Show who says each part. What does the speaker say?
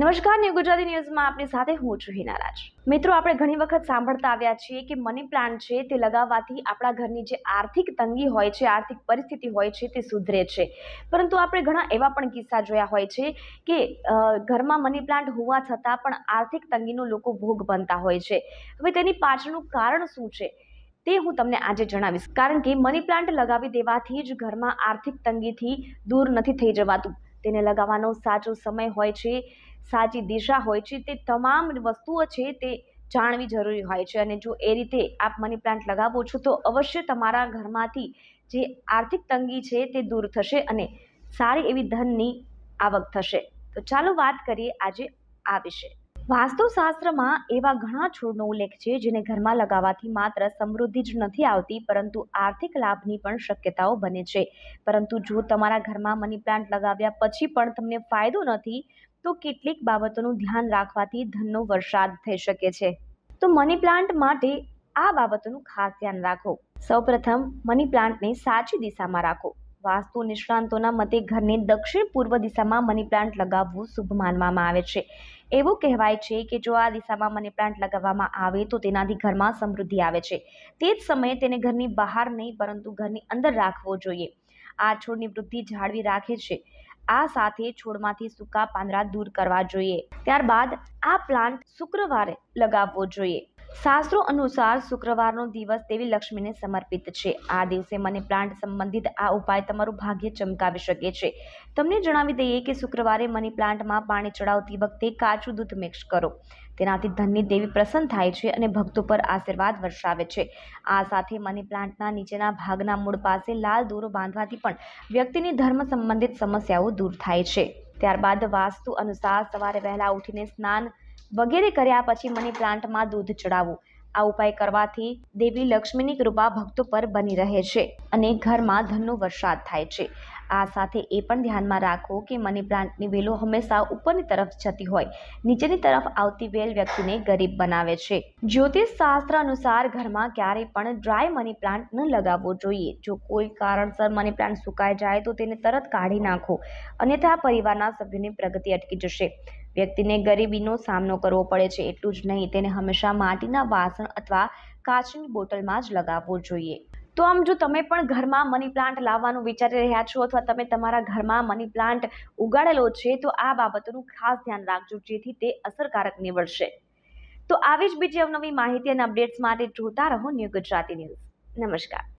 Speaker 1: નમસ્કાર ન્યૂ ગુજરાતી ન્યૂઝમાં આપની સાથે હું છું હિના મિત્રો આપણે ઘણી વખત સાંભળતા આવ્યા છીએ કે મની પ્લાન્ટ છે તે લગાવવાથી આપણા ઘરની જે આર્થિક તંગી હોય છે આર્થિક પરિસ્થિતિ હોય છે તે સુધરે છે પરંતુ આપણે ઘણા એવા પણ કિસ્સા જોયા હોય છે કે ઘરમાં મની પ્લાન્ટ હોવા છતાં પણ આર્થિક તંગીનો લોકો ભોગ બનતા હોય છે હવે તેની પાછળનું કારણ શું છે તે હું તમને આજે જણાવીશ કારણ કે મની પ્લાન્ટ લગાવી દેવાથી જ ઘરમાં આર્થિક તંગીથી દૂર નથી થઈ જવાતું તેને લગાવવાનો સાચો સમય હોય છે સાચી દિશા હોય છે તે તમામ વસ્તુઓ છે તે જાણવી જરૂરી હોય છે અને જો એ રીતે આપ મની પ્લાન્ટ લગાવો છો તો અવશ્ય તમારા ઘરમાંથી જે આર્થિક તંગી છે તે દૂર થશે અને સારી એવી ધનની આવક થશે તો ચાલો વાત કરીએ આજે આ વિશે વાસ્તુશાસ્ત્રમાં એવા ઘણા છોડનો ઉલ્લેખ છે જેને ઘરમાં લગાવવાથી માત્ર સમૃદ્ધિ જ નથી આવતી પરંતુ આર્થિક લાભની પણ શક્યતાઓ બને છે પરંતુ જો તમારા ઘરમાં મની પ્લાન્ટ લગાવ્યા પછી પણ તમને ફાયદો નથી તો કેટલીક બાબતોનું ધ્યાન રાખવાથી ધનનો વરસાદ થઈ શકે છે તો મની પ્લાન્ટ માટે આ બાબતોનું ખાસ ધ્યાન રાખો સૌપ્રથમ મની પ્લાન્ટને સાચી દિશામાં રાખો વાસ્તુ નિષ્ણાંતોના મતે ઘરની દક્ષિણ પૂર્વ દિશામાં મની પ્લાન્ટ લગાવવું શુભ માનવામાં આવે છે એવું કહેવાય છે કે જો આ દિશામાં મની પ્લાન્ટ લગાવવામાં આવે તો તેનાથી ઘરમાં સમૃદ્ધિ આવે છે તે જ સમયે તેને ઘરની બહાર નહીં પરંતુ ઘરની અંદર રાખવો જોઈએ આ છોડની વૃદ્ધિ જાળવી રાખે છે આ સાથે છોડમાંથી સૂકા પાંદડા દૂર કરવા જોઈએ ત્યારબાદ આ પ્લાન્ટ શુક્રવારે લગાવવો જોઈએ શાસ્ત્રો અનુસાર શુક્રવારનો દિવસ દેવી લક્ષ્મીને સમર્પિત છે આ દિવસે મની પ્લાન્ટ સંબંધિત આ ઉપાય તમારું ભાગ્ય ચમકાવી શકે છે તમને જણાવી દઈએ કે શુક્રવારે મની પ્લાન્ટમાં પાણી ચડાવતી વખતે કાચું દૂધ મિક્સ કરો તેનાથી ધનની દેવી પ્રસન્ન થાય છે અને ભક્તો પર આશીર્વાદ વર્ષાવે છે આ સાથે મની પ્લાન્ટના નીચેના ભાગના મૂળ પાસે લાલ દોરો બાંધવાથી પણ વ્યક્તિની ધર્મ સંબંધિત સમસ્યાઓ દૂર થાય છે ત્યારબાદ વાસ્તુ અનુસાર સવારે વહેલા ઉઠીને સ્નાન વગેરે કર્યા પછી મની પ્લાન્ટમાં દૂધ ચડાવવું આ ઉપાય કરવાથી દેવી લક્ષ્મીની કૃપા ભક્તો પર બની રહે છે અને ઘરમાં ધનનો વરસાદ થાય છે આ સાથે એ પણ ધ્યાનમાં રાખો કે મની પ્લાન્ટની વેલો હંમેશા ઉપરની તરફ જતી હોય નીચેની તરફ આવતી વેલ વ્યક્તિને ગરીબ બનાવે છે જ્યોતિષ શાસ્ત્ર અનુસાર ઘરમાં ક્યારેય પણ ડ્રાય મની પ્લાન્ટ ન લગાવવો જોઈએ જો કોઈ કારણસર મની પ્લાન્ટ સુકાઈ જાય તો તેને તરત કાઢી નાખો અન્યથા પરિવારના સભ્યોની પ્રગતિ અટકી જશે વ્યક્તિને ગરીબીનો સામનો કરવો પડે છે એટલું જ નહીં તેને હંમેશા માટીના વાસણ અથવા કાચની બોટલમાં જ લગાવવો જોઈએ તો આમ જો તમે પણ ઘરમાં મની પ્લાન્ટ લાવવાનું વિચારી રહ્યા છો અથવા તમે તમારા ઘરમાં મની પ્લાન્ટ ઉગાડેલો છે તો આ બાબતોનું ખાસ ધ્યાન રાખજો જેથી તે અસરકારક નીવડશે તો આવી જ બીજી અવનવી માહિતી અને અપડેટ્સ માટે જોતા રહો ન્યૂ ગુજરાતી ન્યૂઝ નમસ્કાર